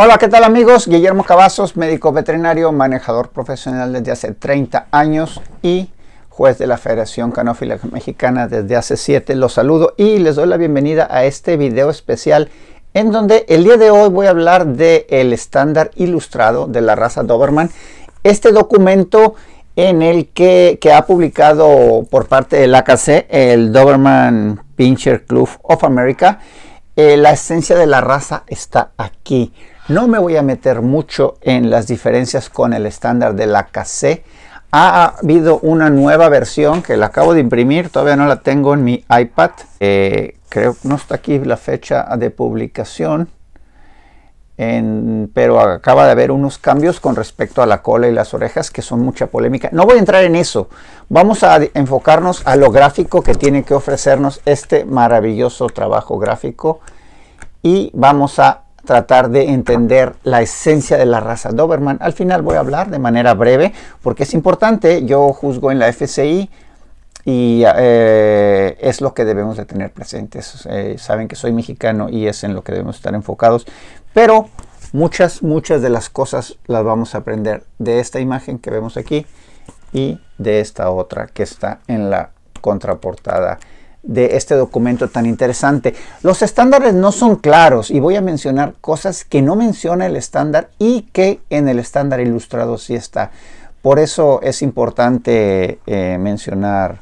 Hola, ¿qué tal amigos? Guillermo Cavazos, médico veterinario, manejador profesional desde hace 30 años y juez de la Federación Canófila Mexicana desde hace 7. Los saludo y les doy la bienvenida a este video especial en donde el día de hoy voy a hablar del el estándar ilustrado de la raza Doberman. Este documento en el que, ha publicado por parte del AKC el Doberman Pincher Club of America. Eh, la esencia de la raza está aquí. No me voy a meter mucho en las diferencias con el estándar de la KC. Ha habido una nueva versión que la acabo de imprimir, todavía no la tengo en mi iPad. Eh, creo que no está aquí la fecha de publicación, pero acaba de haber unos cambios con respecto a la cola y las orejas que son mucha polémica. No voy a entrar en eso, vamos a enfocarnos a lo gráfico que tiene que ofrecernos este maravilloso trabajo gráfico y vamos a tratar de entender la esencia de la raza Doberman. Al final voy a hablar de manera breve porque es importante. Yo juzgo en la FCI y eh, es lo que debemos de tener presentes. Eh, saben que soy mexicano y es en lo que debemos estar enfocados. Pero muchas, muchas de las cosas las vamos a aprender de esta imagen que vemos aquí y de esta otra que está en la contraportada de este documento tan interesante. Los estándares no son claros y voy a mencionar cosas que no menciona el estándar y que en el estándar ilustrado sí está. Por eso es importante eh, mencionar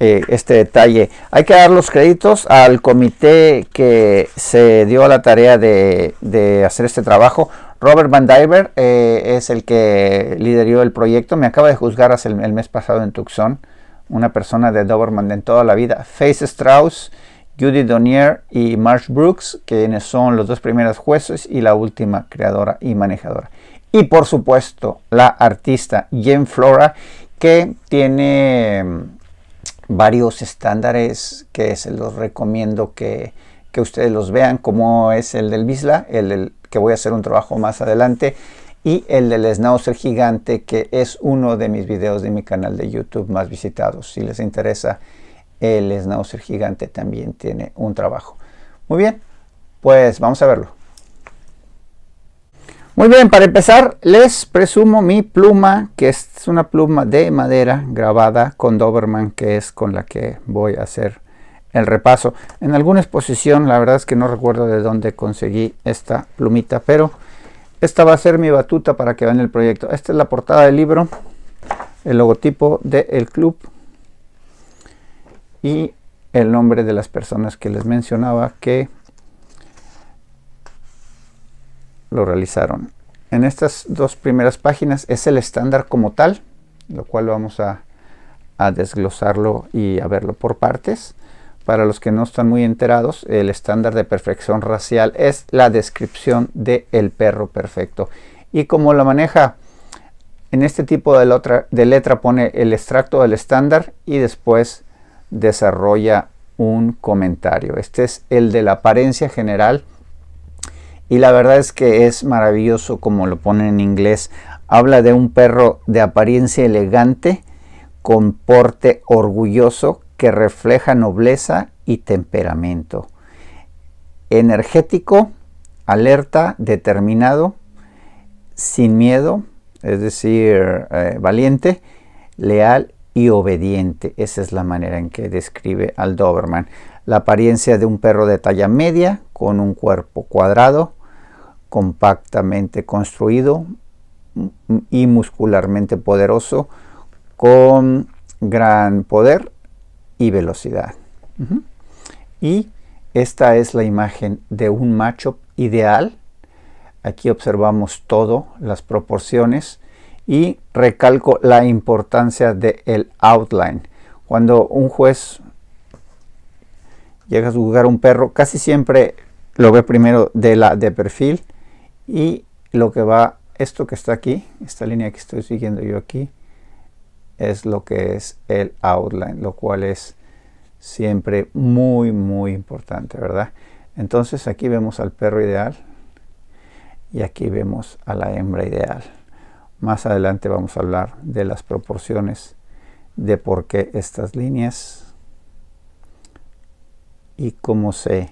eh, este detalle. Hay que dar los créditos al comité que se dio la tarea de, hacer este trabajo. Robert Van Diver eh, es el que lideró el proyecto. Me acaba de juzgar hace el mes pasado en Tucson una persona de Doberman en toda la vida, Face Strauss, Judy Donier y Marsh Brooks, quienes son los dos primeros jueces y la última creadora y manejadora. Y por supuesto, la artista Jen Flora, que tiene mm, varios estándares que se los recomiendo que, que ustedes los vean, como es el del Bisla, el que voy a hacer un trabajo más adelante, y el del schnauzer gigante que es uno de mis videos de mi canal de YouTube más visitados. Si les interesa, el schnauzer gigante también tiene un trabajo. Muy bien, pues vamos a verlo. Muy bien, para empezar les presumo mi pluma, que es una pluma de madera grabada con Doberman, que es con la que voy a hacer el repaso. En alguna exposición, la verdad es que no recuerdo de dónde conseguí esta plumita, pero esta va a ser mi batuta para que vean el proyecto. Esta es la portada del libro, el logotipo del club y el nombre de las personas que les mencionaba que lo realizaron. En estas dos primeras páginas es el estándar como tal, lo cual vamos a desglosarlo y a verlo por partes. Para los que no están muy enterados, el estándar de perfección racial es la descripción del el perro perfecto. Y como lo maneja en este tipo de, letra, de letra pone el extracto del estándar y después desarrolla un comentario. Este es el de la apariencia general y la verdad es que es maravilloso como lo pone en inglés. Habla de un perro de apariencia elegante, con porte orgulloso, que refleja nobleza y temperamento. Energético, alerta, determinado, sin miedo, es decir, eh, valiente, leal y obediente. Esa es la manera en que describe al Doberman. La apariencia de un perro de talla media, con un cuerpo cuadrado, compactamente construido mm, y muscularmente poderoso, con gran poder y velocidad. Y esta es la imagen de un macho ideal. Aquí observamos todo, las proporciones y recalco la importancia del el outline. Cuando un juez llega a juzgar un perro, casi siempre lo ve primero de, la, de perfil y lo que va, esto que está aquí, esta línea que estoy siguiendo yo aquí, es lo que es el outline, lo cual es siempre muy, muy importante, ¿verdad? Entonces aquí vemos al perro ideal y aquí vemos a la hembra ideal. Más adelante vamos a hablar de las proporciones, de por qué estas líneas y cómo se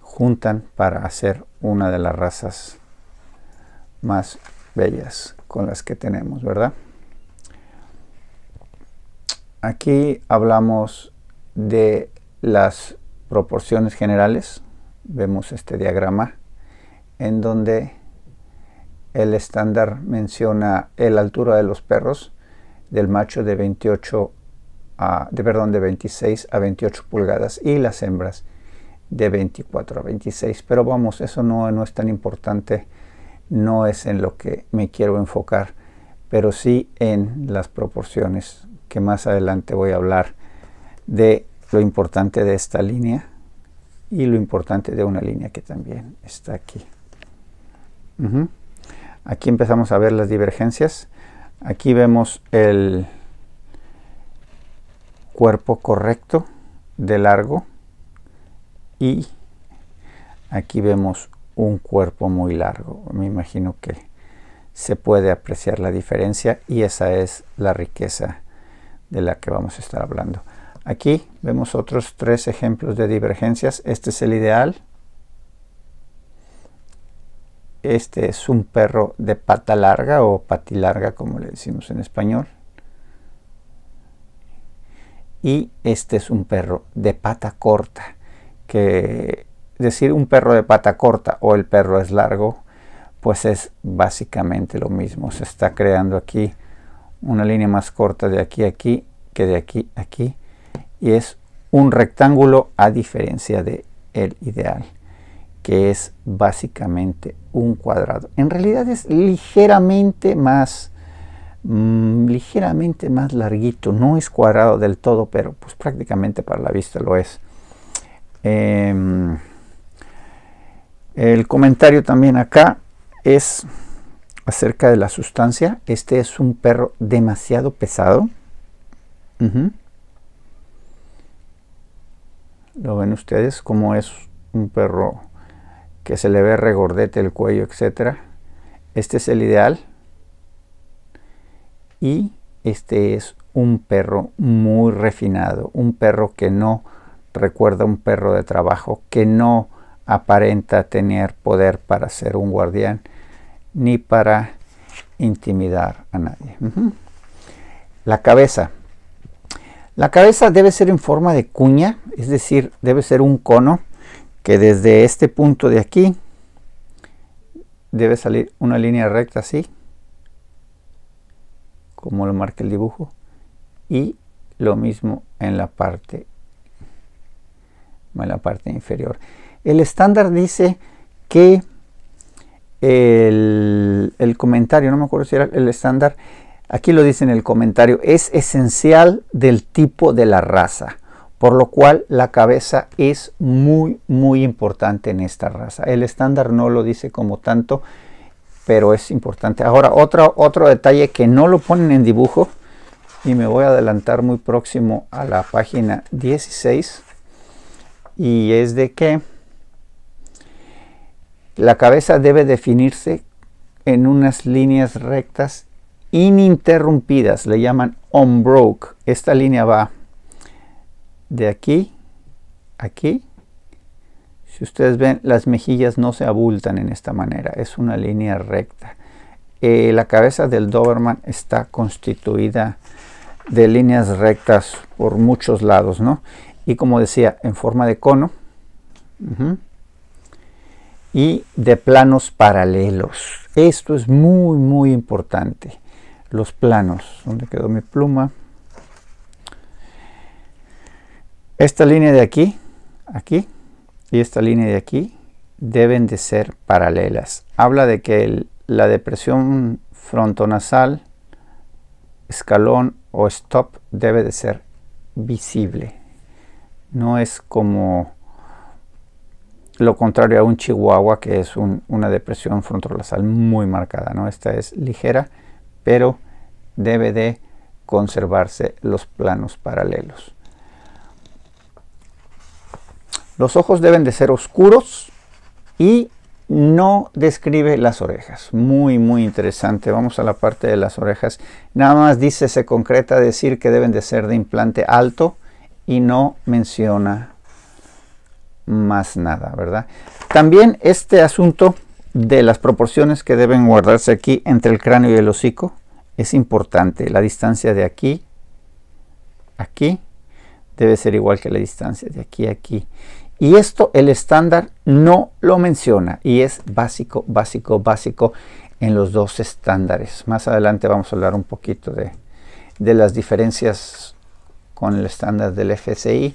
juntan para hacer una de las razas más bellas con las que tenemos, ¿verdad? Aquí hablamos de las proporciones generales. Vemos este diagrama en donde el estándar menciona la altura de los perros del macho de 28 a, de, perdón, de 26 a 28 pulgadas y las hembras de 24 a 26. Pero vamos, eso no, no es tan importante, no es en lo que me quiero enfocar, pero sí en las proporciones que más adelante voy a hablar de lo importante de esta línea y lo importante de una línea que también está aquí. Aquí empezamos a ver las divergencias. Aquí vemos el cuerpo correcto de largo y aquí vemos un cuerpo muy largo. Me imagino que se puede apreciar la diferencia y esa es la riqueza de la que vamos a estar hablando. Aquí vemos otros tres ejemplos de divergencias. Este es el ideal. Este es un perro de pata larga o patilarga como le decimos en español. Y este es un perro de pata corta. Que decir un perro de pata corta o el perro es largo, pues es básicamente lo mismo. Se está creando aquí una línea más corta de aquí a aquí que de aquí a aquí y es un rectángulo a diferencia de el ideal que es básicamente un cuadrado. En realidad es ligeramente más mm, ligeramente más larguito, no es cuadrado del todo, pero pues prácticamente para la vista lo es. Em, el comentario también acá es acerca de la sustancia. Este es un perro demasiado pesado. Lo ven ustedes como es un perro que se le ve regordete el cuello, etc. Este es el ideal. Y este es un perro muy refinado, un perro que no recuerda a un perro de trabajo, que no aparenta tener poder para ser un guardián, ni para intimidar a nadie. La cabeza. La cabeza debe ser en forma de cuña, es decir, debe ser un cono que desde este punto de aquí debe salir una línea recta así, como lo marca el dibujo, y lo mismo en la parte, en la parte inferior. El estándar dice que el, comentario, no me acuerdo si era el estándar, aquí lo dice en el comentario, es esencial del tipo de la raza, por lo cual la cabeza es muy, muy importante en esta raza. El estándar no lo dice como tanto, pero es importante. Ahora, otro, otro detalle que no lo ponen en dibujo, y me voy a adelantar muy próximo a la página 16, y es de que la cabeza debe definirse en unas líneas rectas ininterrumpidas, le llaman broke Esta línea va de aquí, aquí. Si ustedes ven, las mejillas no se abultan en esta manera, es una línea recta. Eh, la cabeza del Doberman está constituida de líneas rectas por muchos lados, ¿no? Y como decía, en forma de cono y de planos paralelos. Esto es muy, muy importante. Los planos. ¿Dónde quedó mi pluma? Esta línea de aquí, aquí y esta línea de aquí deben de ser paralelas. Habla de que la depresión frontonasal, escalón o stop debe de ser visible. No es como lo contrario a un chihuahua, que es una depresión frontolasal muy marcada. ¿no? Esta es ligera, pero debe de conservarse los planos paralelos. Los ojos deben de ser oscuros y no describe las orejas. Muy, muy interesante. Vamos a la parte de las orejas. Nada más dice, se concreta decir que deben de ser de implante alto y no menciona más nada, ¿verdad? También este asunto de las proporciones que deben guardarse aquí entre el cráneo y el hocico es importante. La distancia de aquí, aquí, debe ser igual que la distancia de aquí a aquí. Y esto el estándar no lo menciona y es básico, básico, básico en los dos estándares. Más adelante vamos a hablar un poquito de, de las diferencias con el estándar del FSI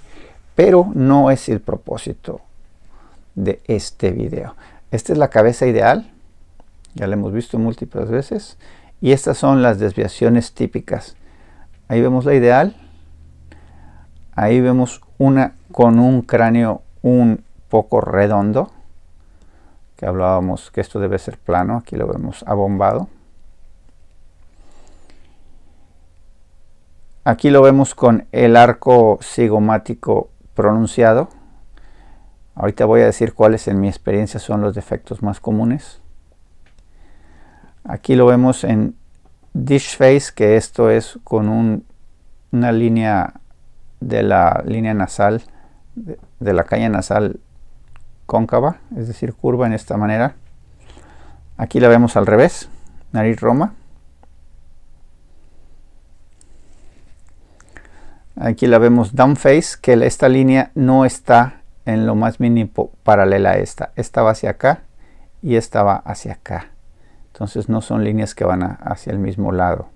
pero no es el propósito de este video. Esta es la cabeza ideal, ya la hemos visto múltiples veces, y estas son las desviaciones típicas. Ahí vemos la ideal, ahí vemos una con un cráneo un poco redondo, que hablábamos que esto debe ser plano, aquí lo vemos abombado. Aquí lo vemos con el arco cigomático pronunciado. Ahorita voy a decir cuáles en mi experiencia son los defectos más comunes. Aquí lo vemos en dish face, que esto es con una línea de la línea nasal, de, de la caña nasal cóncava, es decir, curva en esta manera. Aquí la vemos al revés, nariz roma. Aquí la vemos down face que esta línea no está en lo más mínimo paralela a esta. Esta va hacia acá y esta va hacia acá. Entonces no son líneas que van hacia el mismo lado.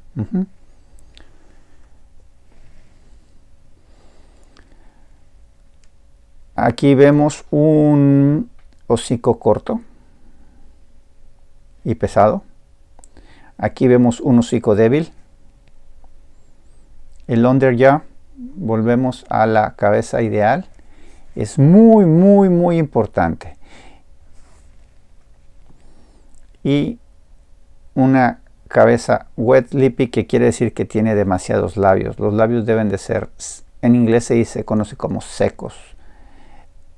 Aquí vemos un hocico corto y pesado. Aquí vemos un hocico débil. El under ya volvemos a la cabeza ideal, es muy, muy, muy importante. Y una cabeza wet lippy que quiere decir que tiene demasiados labios. Los labios deben de ser, en inglés se dice, conoce como secos,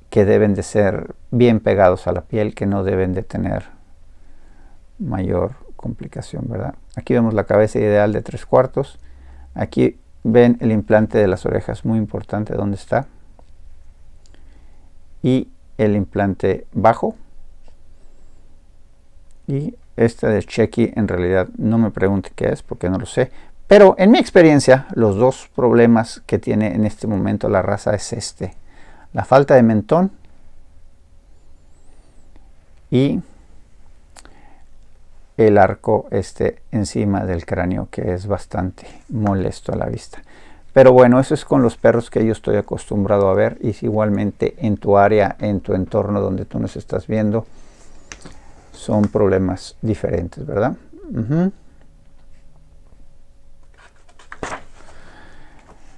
que deben de ser bien pegados a la piel, que no deben de tener mayor complicación, ¿verdad? Aquí vemos la cabeza ideal de tres cuartos. Aquí Ven el implante de las orejas, muy importante dónde está. Y el implante bajo. Y esta de Checky en realidad no me pregunte qué es porque no lo sé. Pero en mi experiencia, los dos problemas que tiene en este momento la raza es este. La falta de mentón y el arco esté encima del cráneo, que es bastante molesto a la vista. Pero bueno, eso es con los perros que yo estoy acostumbrado a ver y igualmente en tu área, en tu entorno donde tú nos estás viendo, son problemas diferentes, ¿verdad?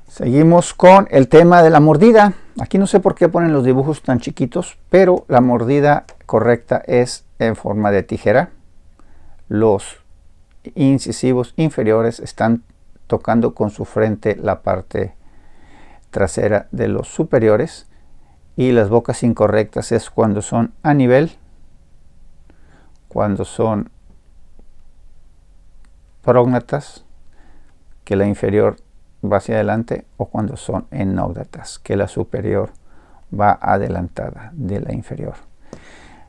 Seguimos con el tema de la mordida. Aquí no sé por qué ponen los dibujos tan chiquitos, pero la mordida correcta es en forma de tijera los incisivos inferiores están tocando con su frente la parte trasera de los superiores y las bocas incorrectas es cuando son a nivel, cuando son prógnatas, que la inferior va hacia adelante, o cuando son enógnatas, que la superior va adelantada de la inferior.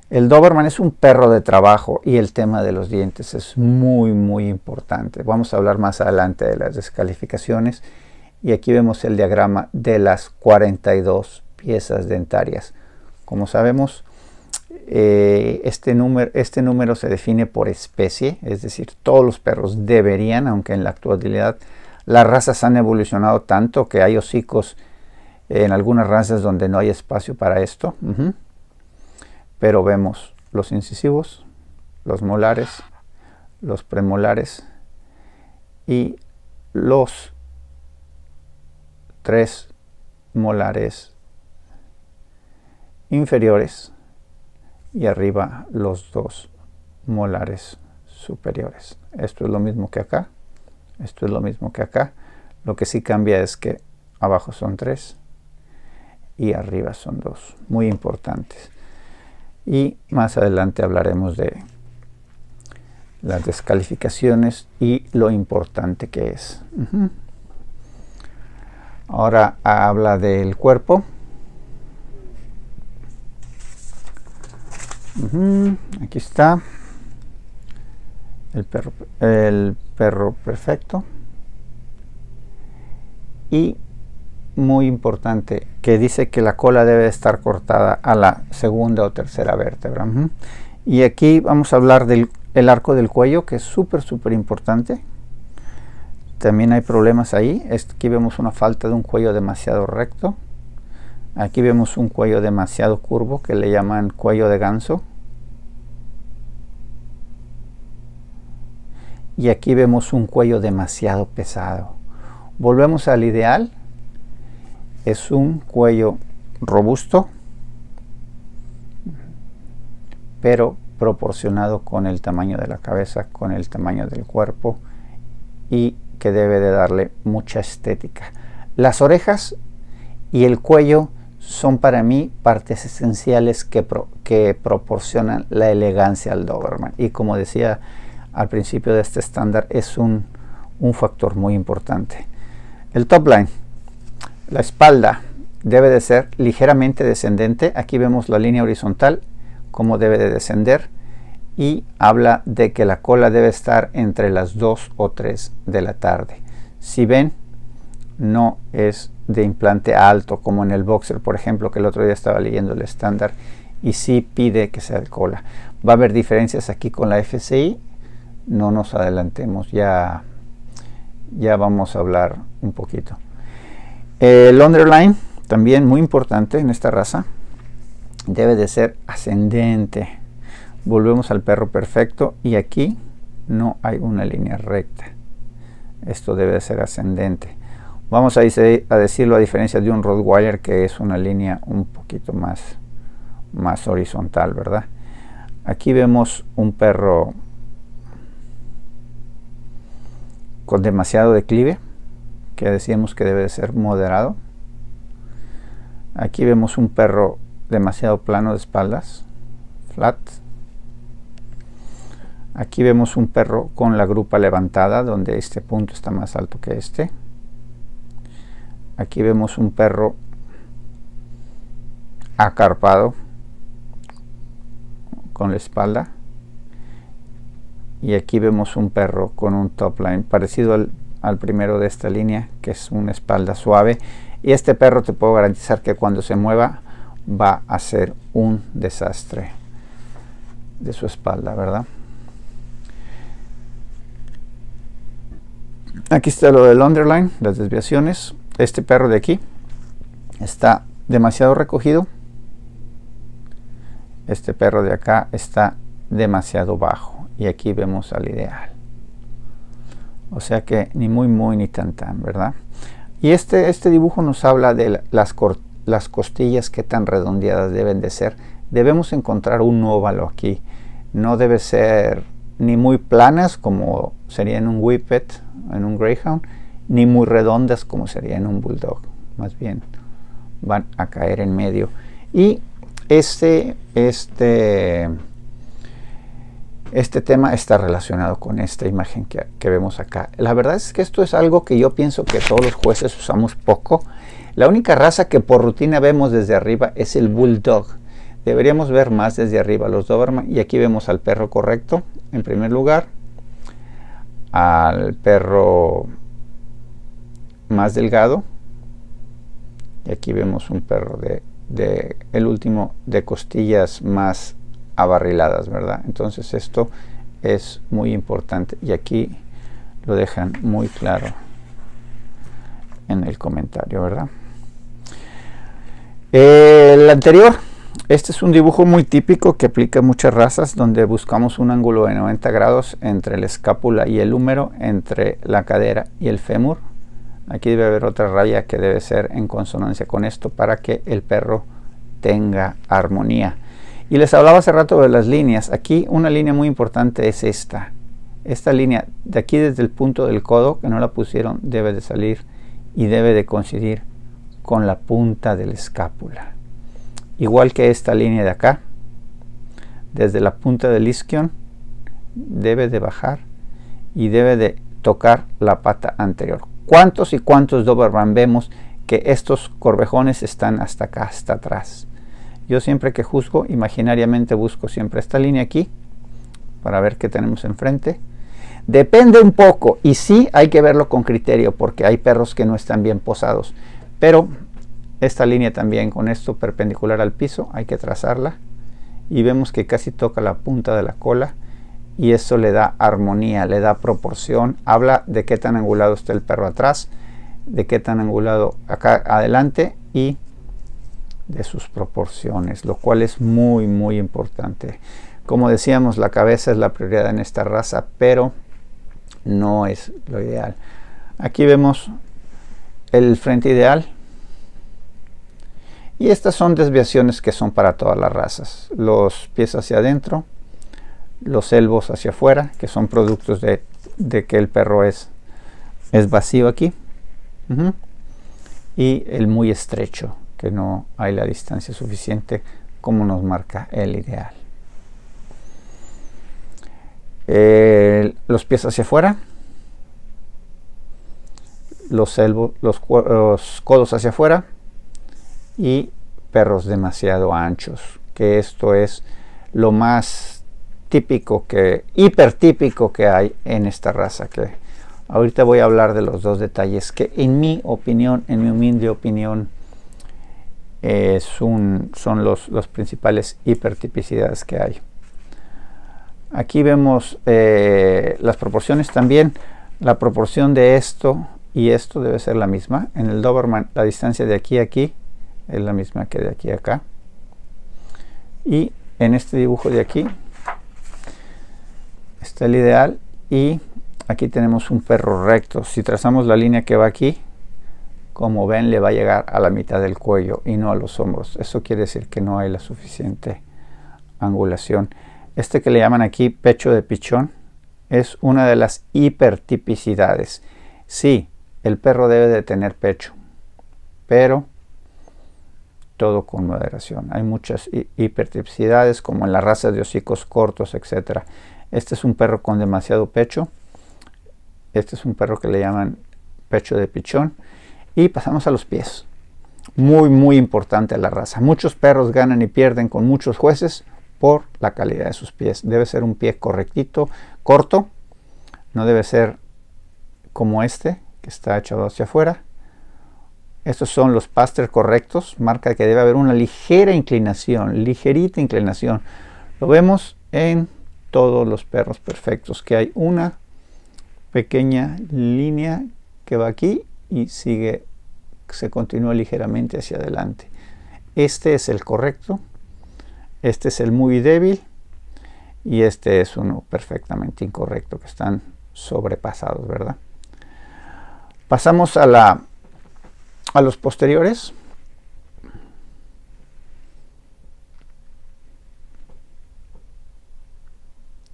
El Doberman es un perro de trabajo y el tema de los dientes es muy, muy importante. Vamos a hablar más adelante de las descalificaciones. Y aquí vemos el diagrama de las 42 piezas dentarias. Como sabemos, eh, este, número, este número se define por especie, es decir, todos los perros deberían, aunque en la actualidad las razas han evolucionado tanto que hay hocicos en algunas razas donde no hay espacio para esto pero vemos los incisivos, los molares, los premolares y los tres molares inferiores y arriba los dos molares superiores. Esto es lo mismo que acá, esto es lo mismo que acá. Lo que sí cambia es que abajo son tres y arriba son dos. Muy importantes y más adelante hablaremos de las descalificaciones y lo importante que es. Ahora habla del cuerpo. Aquí está el perro, el perro perfecto. Y muy importante que dice que la cola debe estar cortada a la segunda o tercera vértebra. Y aquí vamos a hablar del arco del cuello, que es súper, súper importante. También hay problemas ahí. Aquí vemos una falta de un cuello demasiado recto. Aquí vemos un cuello demasiado curvo que le llaman cuello de ganso. Y aquí vemos un cuello demasiado pesado. Volvemos al ideal, es un cuello robusto, pero proporcionado con el tamaño de la cabeza, con el tamaño del cuerpo y que debe de darle mucha estética. Las orejas y el cuello son para mí partes esenciales que, que proporcionan la elegancia al Doberman. Y como decía al principio de este estándar, es un factor muy importante. El top line, la espalda debe de ser ligeramente descendente. Aquí vemos la línea horizontal, cómo debe de descender. Y habla de que la cola debe estar entre las 2 o 3 de la tarde. Si ven, no es de implante alto como en el boxer, por ejemplo, que el otro día estaba leyendo el estándar y sí pide que sea de cola. Va a haber diferencias aquí con la FCI. No nos adelantemos, ya, ya vamos a hablar un poquito. El underline, también muy importante en esta raza, debe de ser ascendente. Volvemos al perro perfecto y aquí no hay una línea recta. Esto debe de ser ascendente. Vamos a, decirlo a diferencia de un Rottweiler que es una línea un poquito más, más horizontal, ¿verdad? Aquí vemos un perro con demasiado declive que decíamos que debe ser moderado. Aquí vemos un perro demasiado plano de espaldas, flat. Aquí vemos un perro con la grupa levantada, donde este punto está más alto que este. Aquí vemos un perro acarpado con la espalda. Y aquí vemos un perro con un top line parecido al al primero de esta línea, que es una espalda suave. Y este perro te puedo garantizar que cuando se mueva va a ser un desastre de su espalda, ¿verdad? Aquí está lo del underline, las desviaciones. Este perro de aquí está demasiado recogido. Este perro de acá está demasiado bajo. Y aquí vemos al ideal. O sea que ni muy muy ni tan tan, ¿verdad? Y este, este dibujo nos habla de las, las costillas que tan redondeadas deben de ser. Debemos encontrar un óvalo aquí. No debe ser ni muy planas como sería en un whippet, en un greyhound, ni muy redondas como sería en un bulldog. Más bien van a caer en medio. Y este, este este tema está relacionado con esta imagen que, vemos acá. La verdad es que esto es algo que yo pienso que todos los jueces usamos poco. La única raza que por rutina vemos desde arriba es el bulldog. Deberíamos ver más desde arriba los Doberman. Y aquí vemos al perro correcto, en primer lugar. Al perro más delgado. Y aquí vemos un perro de, de el último de costillas más abarriladas ¿verdad? Entonces esto es muy importante y aquí lo dejan muy claro en el comentario, ¿verdad? El anterior, este es un dibujo muy típico que aplica muchas razas donde buscamos un ángulo de 90 grados entre la escápula y el húmero, entre la cadera y el fémur. Aquí debe haber otra raya que debe ser en consonancia con esto para que el perro tenga armonía. Y les hablaba hace rato de las líneas. Aquí una línea muy importante es esta. Esta línea de aquí desde el punto del codo, que no la pusieron, debe de salir y debe de coincidir con la punta de la escápula. Igual que esta línea de acá, desde la punta del isquion, debe de bajar y debe de tocar la pata anterior. ¿Cuántos y cuántos Doberman vemos que estos corvejones están hasta acá, hasta atrás? Yo siempre que juzgo, imaginariamente busco siempre esta línea aquí para ver qué tenemos enfrente. Depende un poco y sí hay que verlo con criterio porque hay perros que no están bien posados. Pero esta línea también con esto perpendicular al piso hay que trazarla y vemos que casi toca la punta de la cola y eso le da armonía, le da proporción, habla de qué tan angulado está el perro atrás, de qué tan angulado acá adelante y de sus proporciones, lo cual es muy, muy importante. Como decíamos, la cabeza es la prioridad en esta raza, pero no es lo ideal. Aquí vemos el frente ideal. Y estas son desviaciones que son para todas las razas. Los pies hacia adentro, los elbos hacia afuera, que son productos de, que el perro es, es vacío aquí. Y el muy estrecho, que no hay la distancia suficiente como nos marca el ideal. los pies hacia afuera, los, codos hacia afuera y perros demasiado anchos, que esto es lo más típico que, hipertípico que hay en esta raza, que ahorita voy a hablar de los dos detalles que en mi opinión, en mi humilde opinión, son, son los, principales hipertipicidades que hay. Aquí vemos eh, las proporciones también. La proporción de esto y esto debe ser la misma. En el Doberman la distancia de aquí a aquí es la misma que de aquí a acá. Y en este dibujo de aquí está el ideal y aquí tenemos un perro recto. Si trazamos la línea que va aquí, como ven, le va a llegar a la mitad del cuello y no a los hombros. Eso quiere decir que no hay la suficiente angulación. Este que le llaman aquí pecho de pichón es una de las hipertipicidades. Sí, el perro debe de tener pecho, pero todo con moderación. Hay muchas hipertipicidades como en las razas de hocicos cortos, etc. Este es un perro con demasiado pecho. Este es un perro que le llaman pecho de pichón y pasamos a los pies. Muy, muy importante la raza. Muchos perros ganan y pierden con muchos jueces por la calidad de sus pies. Debe ser un pie correctito, corto. No debe ser como este, que está echado hacia afuera. Estos son los pasters correctos. Marca que debe haber una ligera inclinación, ligerita inclinación. Lo vemos en todos los perros perfectos, que hay una pequeña línea que va aquí y sigue, se continúa ligeramente hacia adelante. Este es el correcto, este es el muy débil y este es uno perfectamente incorrecto que están sobrepasados, ¿verdad? Pasamos a, la, a los posteriores.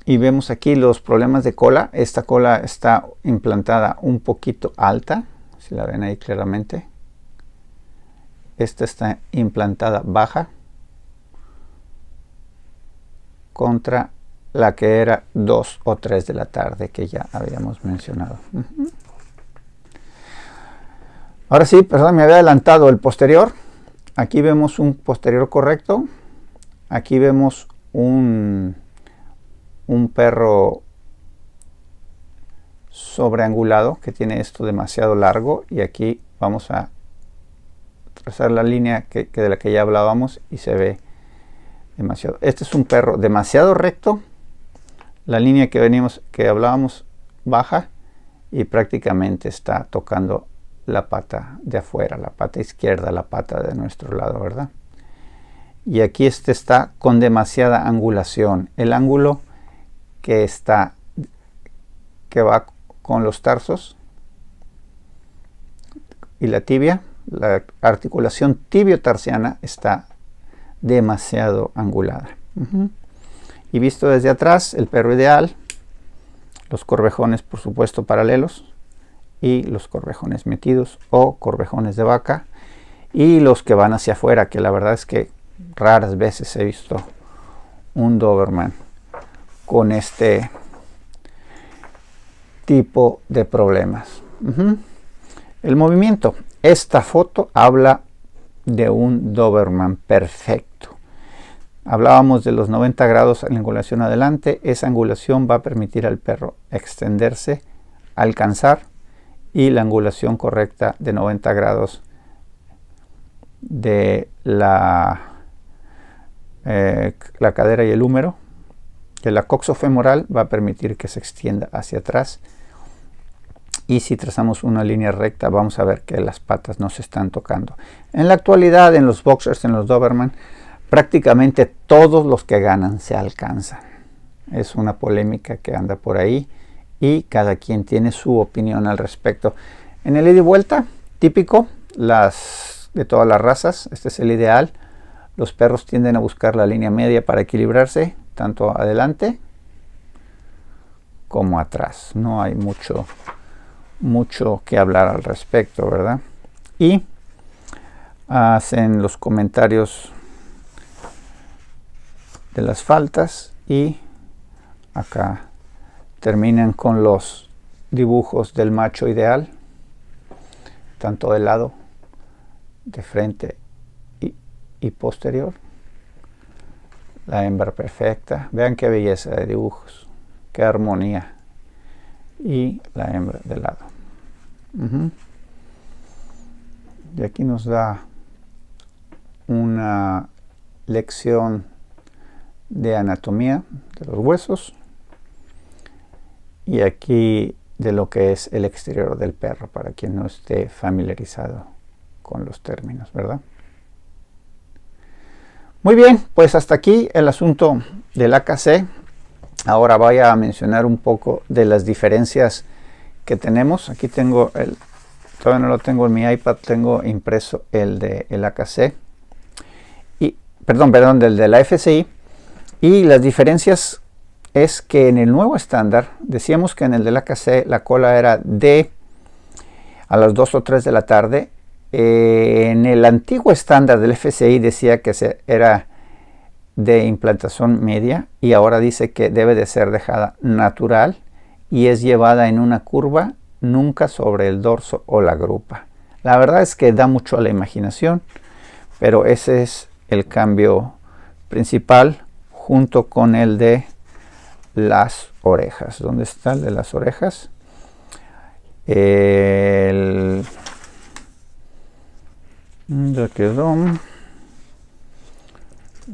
y vemos aquí los problemas de cola. Esta cola está implantada un poquito alta, si la ven ahí claramente. Esta está implantada baja contra la que era 2 o 3 de la tarde que ya habíamos mencionado. Ahora sí, perdón, me había adelantado el posterior. Aquí vemos un posterior correcto. Aquí vemos un, un perro sobreangulado que tiene esto demasiado largo y aquí vamos a trazar la línea que, de la que ya hablábamos y se ve demasiado este es un perro demasiado recto la línea que venimos que hablábamos baja y prácticamente está tocando la pata de afuera la pata izquierda la pata de nuestro lado verdad y aquí este está con demasiada angulación el ángulo que está que va con los tarsos y la tibia. La articulación tibio-tarsiana está demasiado angulada. Y visto desde atrás, el perro ideal, los corvejones por supuesto paralelos y los corvejones metidos o corvejones de vaca y los que van hacia afuera, que la verdad es que raras veces he visto un Doberman con este tipo de problemas. El movimiento. Esta foto habla de un Doberman perfecto. Hablábamos de los 90 grados en la angulación adelante. Esa angulación va a permitir al perro extenderse, alcanzar y la angulación correcta de 90 grados de la, eh, la cadera y el húmero. De la coxofemoral va a permitir que se extienda hacia atrás y si trazamos una línea recta vamos a ver que las patas no se están tocando. En la actualidad en los boxers, en los Doberman, prácticamente todos los que ganan se alcanzan. Es una polémica que anda por ahí y cada quien tiene su opinión al respecto. En el ida y vuelta, típico, las de todas las razas, este es el ideal. Los perros tienden a buscar la línea media para equilibrarse, tanto adelante como atrás. No hay mucho mucho que hablar al respecto, ¿verdad? Y hacen ah, los comentarios de las faltas y acá terminan con los dibujos del macho ideal, tanto de lado, de frente y, posterior. La hembra perfecta. Vean qué belleza de dibujos, qué armonía. Y la hembra del lado. Y aquí nos da una lección de anatomía de los huesos y aquí de lo que es el exterior del perro para quien no esté familiarizado con los términos, ¿verdad? Muy bien, pues hasta aquí el asunto del AKC. Ahora voy a mencionar un poco de las diferencias que tenemos. Aquí tengo el, todavía no lo tengo en mi iPad, tengo impreso el de el Y, perdón, perdón, del de la FCI. Y las diferencias es que en el nuevo estándar, decíamos que en el de la AKC la cola era de a las 2 o 3 de la tarde. Eh, en el antiguo estándar del FCI decía que se, era de implantación media y ahora dice que debe de ser dejada natural y es llevada en una curva, nunca sobre el dorso o la grupa. La verdad es que da mucho a la imaginación, pero ese es el cambio principal junto con el de las orejas. ¿Dónde está el de las orejas? El... Ya quedó.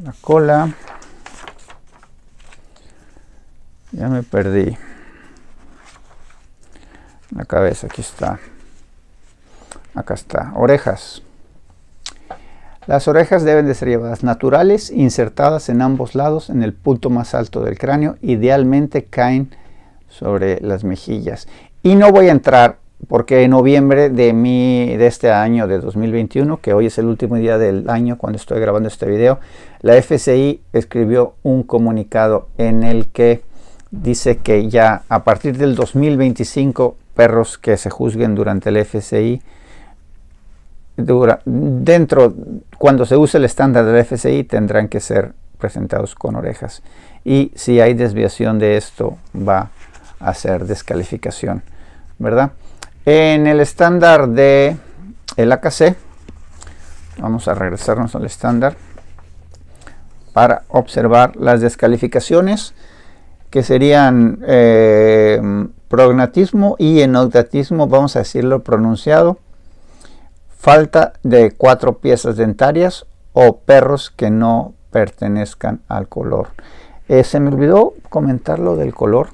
La cola. Ya me perdí cabeza, aquí está. Acá está, orejas. Las orejas deben de ser llevadas naturales, insertadas en ambos lados, en el punto más alto del cráneo. Idealmente caen sobre las mejillas. Y no voy a entrar porque en noviembre de, mi, de este año de 2021, que hoy es el último día del año cuando estoy grabando este video, la FCI escribió un comunicado en el que dice que ya a partir del 2025 perros que se juzguen durante el FCI, dura, dentro, cuando se use el estándar del FCI, tendrán que ser presentados con orejas. Y si hay desviación de esto, va a ser descalificación, ¿verdad? En el estándar de el AKC, vamos a regresarnos al estándar para observar las descalificaciones que serían eh, prognatismo y enodatismo, vamos a decirlo pronunciado, falta de cuatro piezas dentarias o perros que no pertenezcan al color. Eh, se me olvidó comentar lo del color.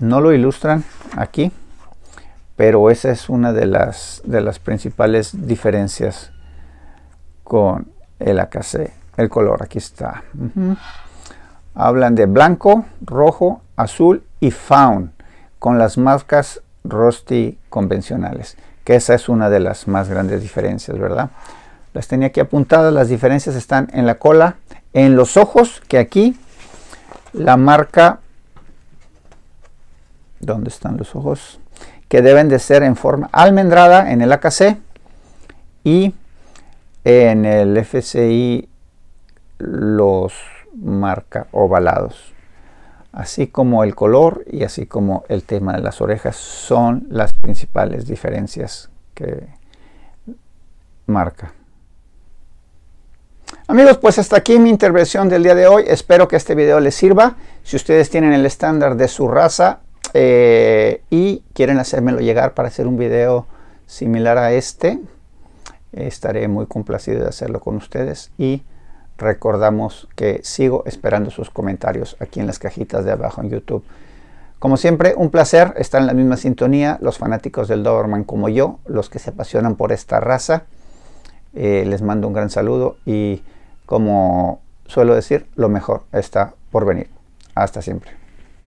No lo ilustran aquí, pero esa es una de las, de las principales diferencias con el AKC, el color. Aquí está hablan de blanco, rojo, azul y faun con las marcas rusty convencionales, que esa es una de las más grandes diferencias, ¿verdad? Las tenía aquí apuntadas, las diferencias están en la cola, en los ojos, que aquí la marca, ¿dónde están los ojos? Que deben de ser en forma almendrada en el AKC y en el FCI los marca ovalados. Así como el color y así como el tema de las orejas son las principales diferencias que marca. Amigos, pues hasta aquí mi intervención del día de hoy. Espero que este video les sirva. Si ustedes tienen el estándar de su raza eh, y quieren hacérmelo llegar para hacer un video similar a este, estaré muy complacido de hacerlo con ustedes y Recordamos que sigo esperando sus comentarios aquí en las cajitas de abajo en YouTube. Como siempre, un placer estar en la misma sintonía, los fanáticos del Doberman como yo, los que se apasionan por esta raza. Eh, les mando un gran saludo y como suelo decir, lo mejor está por venir. Hasta siempre.